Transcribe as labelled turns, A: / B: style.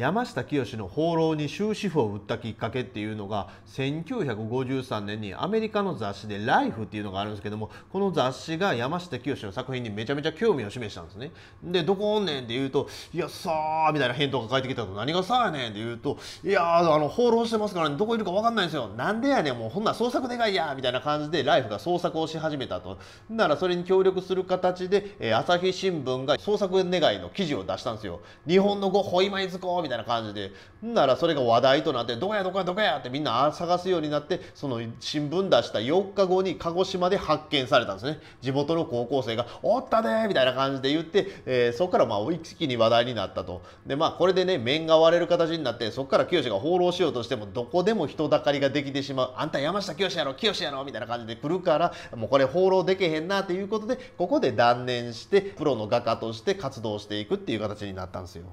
A: 山下清の放浪に終止符を打ったきっかけっていうのが1953年にアメリカの雑誌で「ライフっていうのがあるんですけどもこの雑誌が山下清の作品にめちゃめちゃ興味を示したんですね。で「どこおんねん」って言うと「いやさあ」みたいな返答が返ってきたと「何がさあねん」って言うと「いやあの放浪してますから、ね、どこいるか分かんないんですよなんでやねんもうほんなら創作願いや」みたいな感じでライフが創作をし始めたと。ならそれに協力する形で、え朝日新聞が創作願いの記事を出したんですよ。日本のゴホみたいな感じでならそれが話題となって「どこやどこやどこや」ってみんな探すようになってその新聞出した4日後に鹿児島で発見されたんですね地元の高校生が「おったで!」みたいな感じで言って、えー、そこからまあ一気に話題になったとでまあこれでね面が割れる形になってそこから清が放浪しようとしてもどこでも人だかりができてしまう「あんた山下清やろ清やろ」みたいな感じで来るからもうこれ放浪できへんなっていうことでここで断念してプロの画家として活動していくっていう形になったんですよ。